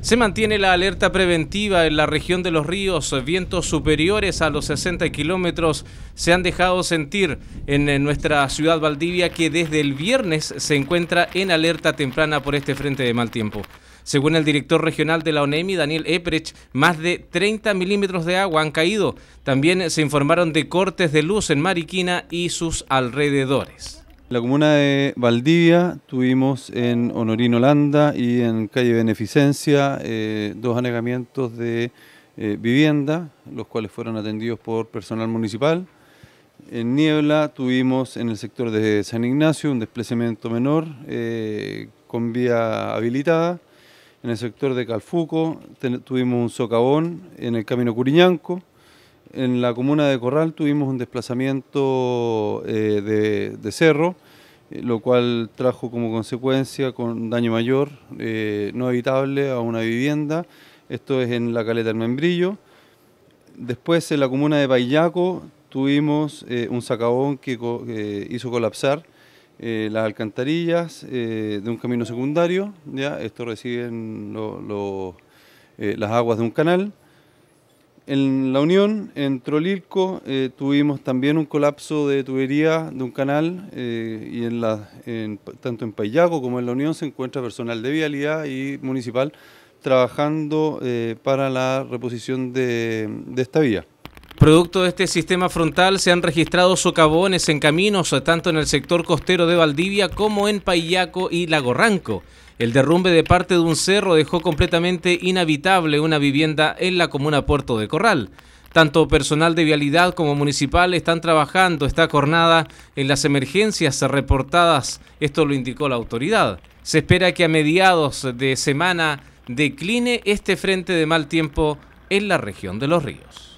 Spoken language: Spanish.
Se mantiene la alerta preventiva en la región de los ríos. Vientos superiores a los 60 kilómetros se han dejado sentir en nuestra ciudad Valdivia, que desde el viernes se encuentra en alerta temprana por este frente de mal tiempo. Según el director regional de la ONEMI, Daniel Eprech, más de 30 milímetros de agua han caído. También se informaron de cortes de luz en Mariquina y sus alrededores la comuna de Valdivia tuvimos en Honorín Holanda y en calle Beneficencia eh, dos anegamientos de eh, vivienda, los cuales fueron atendidos por personal municipal. En Niebla tuvimos en el sector de San Ignacio un desplazamiento menor eh, con vía habilitada. En el sector de Calfuco tuvimos un socavón en el camino Curiñanco en la comuna de Corral tuvimos un desplazamiento eh, de, cerro, eh, lo cual trajo como consecuencia con daño mayor, eh, no evitable, a una vivienda. Esto es en la caleta del Membrillo. Después en la comuna de Paillaco tuvimos un sacabón que hizo colapsar las alcantarillas de un camino secundario. Esto reciben las aguas de un canal. En la Unión, en Trolilco, eh, tuvimos también un colapso de tubería de un canal eh, y en tanto en Payago como en la Unión se encuentra personal de vialidad y municipal trabajando eh, para la reposición de esta vía. Producto de este sistema frontal se han registrado socavones en caminos, tanto en el sector costero de Valdivia como en Paillaco y Lagorranco. El derrumbe de parte de un cerro dejó completamente inhabitable una vivienda en la comuna Puerto de Corral. Tanto personal de vialidad como municipal están trabajando esta jornada en las emergencias reportadas, esto lo indicó la autoridad. Se espera que a mediados de semana decline este frente de mal tiempo en la región de los ríos.